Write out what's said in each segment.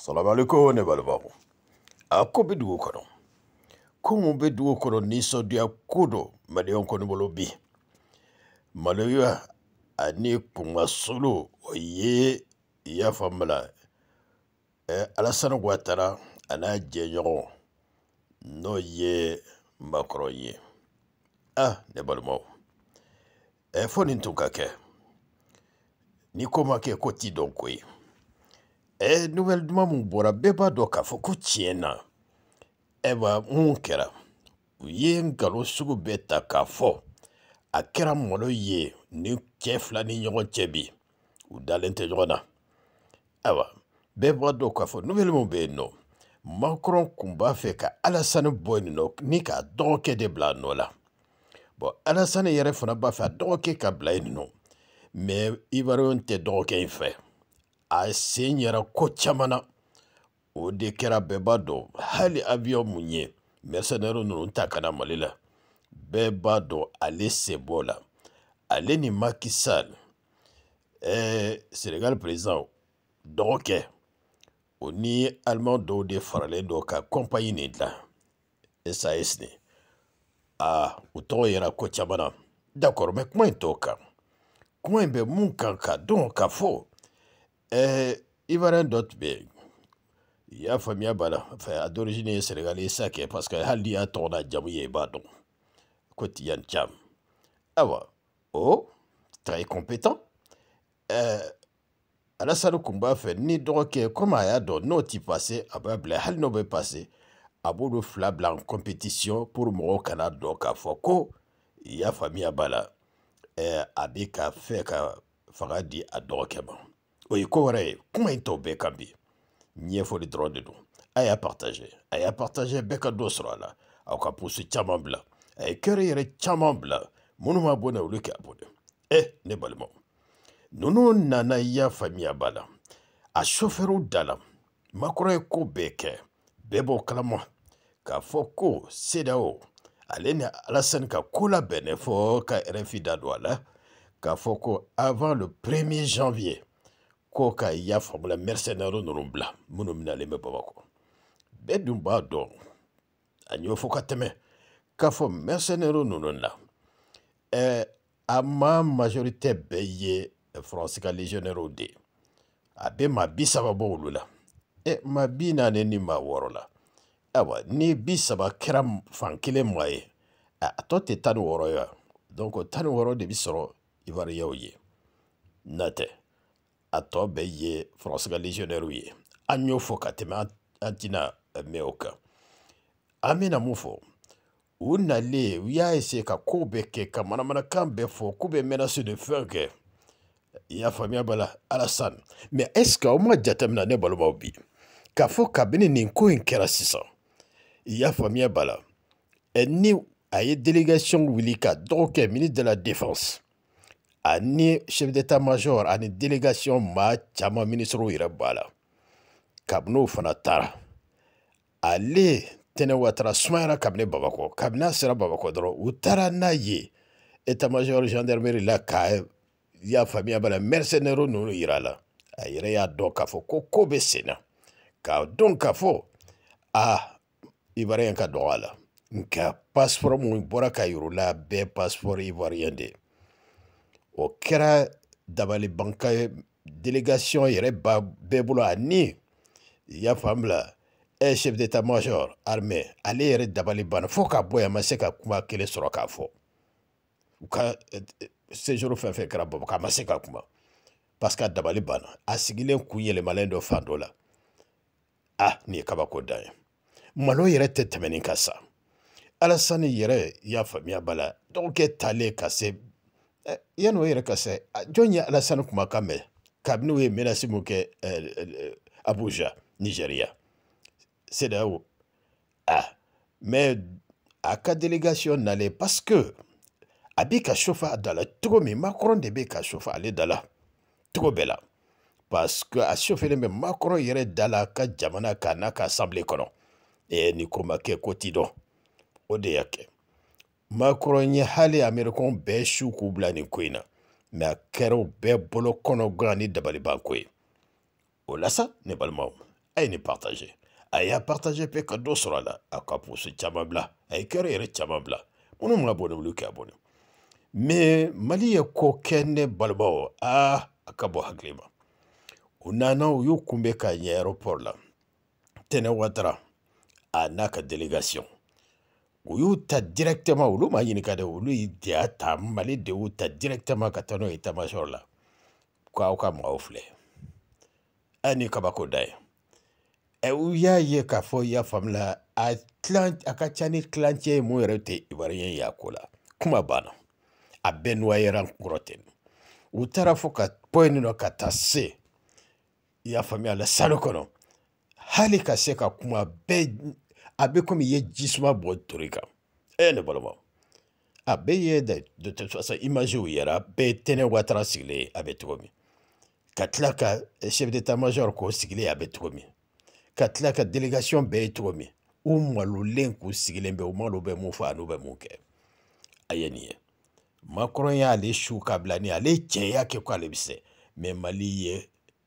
salamu aleykum ne balimaw a ko bɛ dugu kɔnɔ ko mun bɛ dugu kɔnɔ nisɔndiya ko do maliyɛnw kɔni bolo bi maloya ani kunmasolo o ye i y'a faamu la alasani watara a n'a jɛɲɔgɔn n'o ye makɔrɔ ye ah ne balimaw e, fo nin tun ka kɛ ni ko ma kɛ ko ti dɔn ko ye nowɛli duman min bɔra bɛɛ b'a dɔn k'a fɔ ko tiɲɛ na ɛba mun kɛra u ye nkalon sugu bɛɛ ta k'a fɔ a kɛra malo ye ni cɛ fila ni ɲɔgɔn cɛ bi u dalen tɛ ɲɔgɔn na ayiwa bɛɛ b'a dɔn k'a fɔ nowɛli min bɛ yen nɔ makɔrɔn kun b'a fɛ ka alasani bɔ yen nɔ ni k'a dɔgɔkɛ de bila a nɔ la bɔn alasani yɛrɛ fana b'a fɛ a dɔgɔkɛ ka bila yen nɔ mɛ ivariyɛnw tɛ dɔgɔkɛ in fɛ a ye sen yɛrɛ ko caman na o de kɛra bɛɛ b'a dɔn hali avion mun ye mercenaire ninnu ta ka na mali la bɛɛ b'a dɔn ale se b'o la ale ni Macky Sall ɛɛ Sénégal président dɔgɔkɛ o ni Allemand dɔw de faralen don ka compagnie nin dilan SAS nin aa u tɔgɔ yɛrɛ ko caman na d'accord mais kuma in t'o kan kuma in bɛ mun kan ka dɔn ka fɔ Eh, Ivoirien dɔ tun bɛ yen i y'a faamuya b'a la a d'origine ye sɛnɛgali ye sa kɛ parce que hali n'i y'a tɔgɔ n'a jamu ye i b'a dɔn ko ayiwa o très compétent ɛɛ eh, Alassane kun b'a fɛ ni dɔgɔkɛ comme a y'a dɔn n'o ti passé a ah b'a ben, bila hali n'o bɛ passé a b'olu fila bila en compétition pour mɔgɔw kana dɔn k'a fɔ ko i y'a faamuya b'a la a bɛ ka fɛ ka fanga di a dɔgɔkɛ ma o ko wɛrɛ ye kuma in a partage a partage bɛɛ ka dɔ sɔrɔ a la aw ka posi caman bila a eh ne ninnu nana y'a faamuya b'a a sofɛriw da la makɔrɔ ye ko bɛɛ kɛ bɛɛ b'o kalama k'a fɔ ko ka ka avant le 1er janvier ko ka i y'a faamula mercenɛri ninnu bila minnu minalen bɛ bamakɔ bɛɛ dun b'a dɔn a ɲɛ fo ka tɛmɛ k'a fɔ mercenɛri ninnu na ɛɛ a ma majorité bɛɛ ye faransi ka légionnaires de ye a bɛ maa bi saba bɔ olu la ɛ maa bi naani ni maa wɔɔrɔ la ayiwa ni bi saba kɛra fan kelen maa ye a tɔ tɛ tan ni wɔɔrɔ ye wa donc tan ni wɔɔrɔ de bɛ sɔrɔ ivoiriyɛnw ye n'o tɛ a tɔ bɛɛ ye faransi ka légionnaire ye an y'o fɔ ka tɛmɛ an tɛna mɛn o kan an bɛna mun fɔ u nalen u y'a ese ka kow bɛɛ kɛ ka manamanakan bɛɛ fɔ k'u bɛ menace de fɛn kɛ i y'a faamuya b'a la alasan mɛ est ce que aw ma jateminɛ ne balimaw bi k'a fɔ kabini nin ko in kɛra sisan i y'a faamuya b'a la ɛ ni a ye délégation wuli ka dɔgɔ kɛ ministre de la défense ani chef d'état-major ani délégation maa caman minisiriw yɛrɛ b'a la kabini o fana taara ale tɛnɛ watara sumayara kabini babakɔ kabini a sera babakɔ dɔrɔn u taara n'a ye état-major gendarmerie la ka y'a faamuya b'a la mercenaire ninnu yira la a yɛrɛ y'a dɔn k'a fɔ ko ko bɛ sen na k'a dɔn k'a fɔ a ivoirien ka dɔgɔ a la nka passeport mun bɔra ka yir'u la bɛɛ passeport ivoirien de ye o kɛra dabalibanka delegation yɛrɛ ba bɛɛ bolo ani i y'a faamu la e chef d'état major armée ale yɛrɛ dabali banna fo ka bɔ yan ma se ka kuma kelen sɔrɔ k'a fɔ u ka e, e, séjour fɛn fɛn kɛra bamakɔ a ma se ka kuma parce que a dabali banna a sigilen kun yɛlɛmalen dɔ fan dɔ la ah nin ye kabako dan ye malo yɛrɛ tɛ tɛmɛnin ka sa alasani yɛrɛ y'a faamuya b'a la dɔgɔkɛ talen ka se Eh, yanni o yɛrɛ ka sa jɔn ye alasani kumakan mɛn kabini o ye menasi mun kɛ eh, eh, abuja nigeriya sedao ah mais a ka délégation nalen parce que a bɛ ka sofa a da la cogo min makɔrɔn de bɛ ka sofa ale da la cogo bɛɛ la parce que a sofelen bɛ makɔrɔn yɛrɛ da la ka jamana k'a n'a ka assemblée kɔnɔ ee nin ko ma kɛ ko ti dɔn o de y'a kɛ makɔrɔ n hali amerikɔn bɛɛ su k'u bila nin ko in na mɛ a kɛra bɛɛ bolo kɔnɔ gan ni dabalibanko ye o lasa sa ne balimaw a ye nin partage a y'a partage pe ka dɔ sɔrɔ a la a ka pusu caman bila a ye kɛra yɛrɛ caman bila minnu min bɔ ne wuli kɛ a bɔ ne mɛ mali ye ko kɛ ne balimaw aa a ka bɔ hakili ma u nana u y'u kunbɛn ka ɲɛ aéroport la tɛnɛ watara a n'a ka délégation u y'u ta directement olu ma ɲininka dɛ olu y'a ta mali de y'u ta directement ka taa n'o ye taamasiyɔrɔ la k'aw ka mɔgɔw filɛ a ni kabako da ye ɛ e u y'a ye k'a fɔ i y'a faamu la a tilan a ka ca ni tilancɛ ye mun yɛrɛ tɛ ibariyɛn y'a ko la kuma banna a bɛɛ nuwayera n kɔrɔ ten u taara fo ka bɔ yen nɔ ka taa se i y'a faamuya la salo kɔnɔ hali ka se ka kuma bɛɛ a bɛ komi i ye jisuma bɔ tori kan e eh, ne balima a bɛɛ ye de toute façon imagew yɛra bɛɛ tɛnɛ watara sigilen a bɛ cogo min ka tila eh, ka chef d'état major k'o sigilen a bɛ cogo min ka tila ka délégation bɛɛ ye cogo min u malolen k'u sigilen bɛ u malo bɛ mun fɔ an'u bɛ mun kɛ a ye nin ye makɔrɔn y'ale su ka bila ni ale cɛ y'a kɛ ko ale bɛ se mɛ mali ye eh,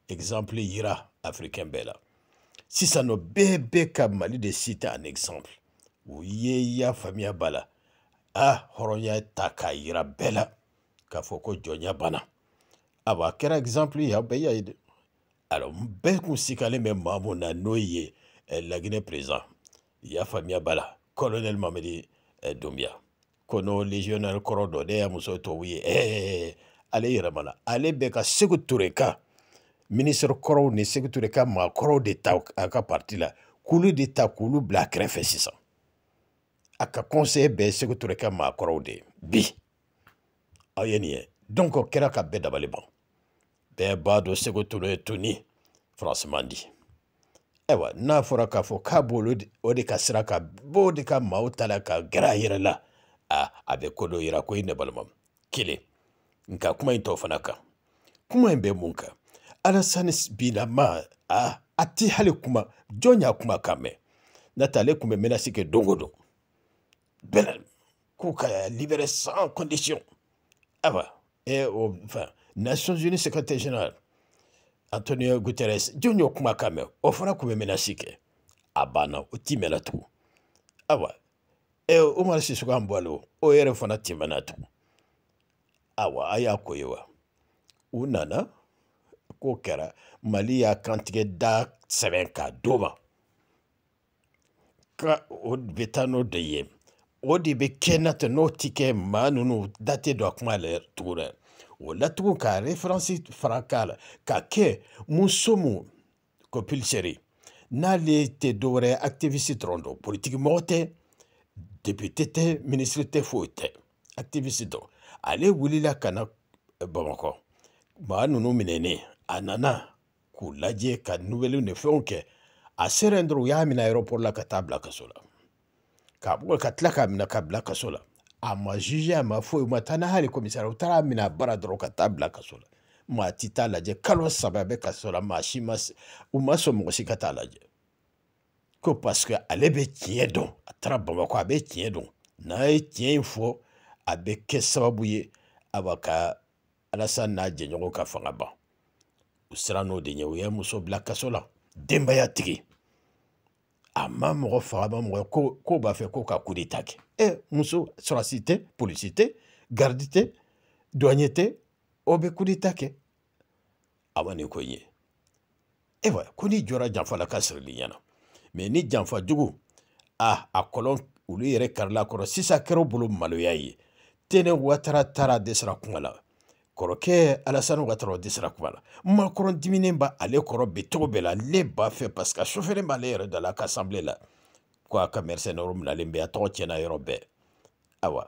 exemple yira africain bɛɛ la sisan nɔ bɛɛ bɛ ka mali de si ta an exemple o ye i y'a faamuya b'a la a hɔrɔnya ta k'a yira bɛɛ la k'a fɔ ko jɔnya banna a b'a kɛra exemple ye a bɛɛ y'a ye dɛ alors bɛɛ kun sikalen bɛ maa mun na n'o ye laginɛ président i y'a faamuya b'a la colonel mamadi dunbiya ko n'o légionnaire kɔrɔ dɔ ne y'a muso tubabu ye ɛɛ ale yɛrɛ ma na ale bɛ ka segu tore kan minisiri kɔrɔw ni sekiture ka maa kɔrɔw de ta a ka parti la k'olu de ta k'olu bila a kɛrɛfɛ sisan a ka conseil bɛɛ sekiture ka maa kɔrɔw de bi aw ye nin ye donc o kɛra ka bɛɛ dabali ban bɛɛ b'a dɔn sekitolo ye toni faransiman di ayiwa n'a fɔra k'a fɔ k'a b'olu o de ka sira ka b'o de ka maaw ta la ka gɛrɛ a yɛrɛ la a a bɛ ko dɔ yira ko i ne balima kelen nka kuma in tɔ fana kan kuma in bɛ mun kan alasani bilama a a ti hali kuma jɔn y'a kuma kan mɛn n'o tɛ ale tun bɛ menasi kɛ don o don bɛɛ k'u ka libéré sans condition ayiwa ɛ e, o enfin nations unies secrétaire général antonio guterres jɔn y'o kuma kan mɛn o fana tun bɛ menasi kɛ a banna o ti mɛn la tugun ayiwa ɛ e, umaru sisoko an bɔlen o yɛrɛ fana tɛmɛna tugun ayiwa a y'a ko ye wa u nana. k'o kɛra mali y'a kantigɛ da sɛbɛn k'a do ma ka o bɛ taa n'o de ye o de bɛ kɛ n'o tɛ n'o ti kɛ maa ninnu da tɛ don a kuma la tugun dɛ o la tugun ka referansi fara k'a la ka kɛ muso mun copilsɛri n'ale tɛ dɔwɛrɛ activiste dɔrɔn don politiki mɔgɔ tɛ depute tɛ minisiri tɛ foyi tɛ activiste dɔn ale wulila ka na bamakɔ maa ninnu minɛnen a nana k'u lajɛ ka nuwɛliw ni fɛnw kɛ a sera yen dɔrɔn u y'a minɛ aéroport la ka taa bila kaso la k'a bugɔ ka tila k'a minɛ ka bila kaso la a ma juge a ma foyi ma taa n'a hali commissaire u taara minɛ a bara dɔrɔn ka taa bila kaso la maa ti taa lajɛ kalo saba bɛ kaso la maa si ma u ma sɔn mɔgɔ si ka taa lajɛ ko parce que ale bɛ tiɲɛ dɔn a taara bamakɔ a bɛ tiɲɛ dɔn n'a ye tiɲɛ in fɔ a bɛ kɛ sababu ye a b'a ka alasa n'a jɛɲɔgɔn ka fanga ban u siran n'o de ɲɛ u ye muso bila kaso la denbaya tigi a ma mɔgɔ faga ma mɔgɔ ko ko b'a fɛ ko ka kudeta kɛ e muso sɔrɔsi tɛ polisi tɛ garidi tɛ dɔɲɛ tɛ o bɛ kudeta kɛ a ma nin ko in ye ayiwa eh, ko n'i jɔra janfa la ka sirili ɲɛna mɛ ni janfa jugu a a kɔlɔn olu yɛrɛ karila kɔrɔ sisan kɛra u bolo maloya ye tɛnɛ watara taara dɛsɛra kunga la kɔrɔkɛ alasani watara o dɛsɛra kuma la makɔrɔ diminen ba ale kɔrɔ bi cogo bɛɛ la ale b'a fɛ parce que sofɛrɛn b'ale yɛrɛ da la a ka asanbile la ko a ka mɛrisɛn yɔrɔ minɛlen bɛ a tɔgɔ tiɲɛna yɔrɔ bɛɛ ayiwa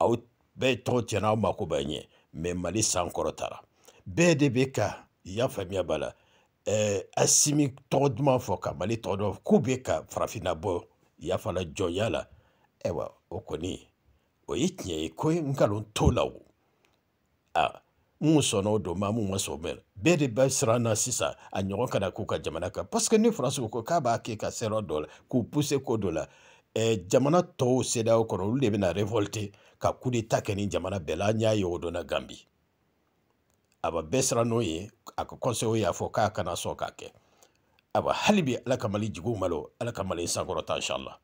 aw bɛɛ tɔgɔ tiɲɛna aw mako bɛ ɲɛ mɛ mali san kɔrɔ tara bɛɛ de bɛ ka i y'a faamuya b'a la ɛɛ asimi tɔgɔ duman fɔ ka mali tɔgɔ dɔn k'u bɛ ka farafinna bɔ yafala jɔnya la ayiwa o kɔni o ye tiɲɛ ye ko ye nkalon t'o la o aa mun sɔnna o don ma mun ma sɔn o mɛn bɛɛ de bɛ siran na sisan a ɲɔgɔn kana k'u ka jamana kan parce que ni faransi ko k'a b'a kɛ ka sɛrɛ dɔ la k'u puse ko dɔ la ɛɛ eh, jamana tɔw sedaw kɔnɔ olu de bɛna revolte ka coup d'etat kɛ nin jamana bɛɛ la an y'a ye o don na ganbi a ba bɛɛ siran n'o ye a ka conseil y'a fɔ k'a kana sɔn k'a kɛ a ba hali bi ala ka mali jigiw malo ala ka mali sankɔrɔta inshallah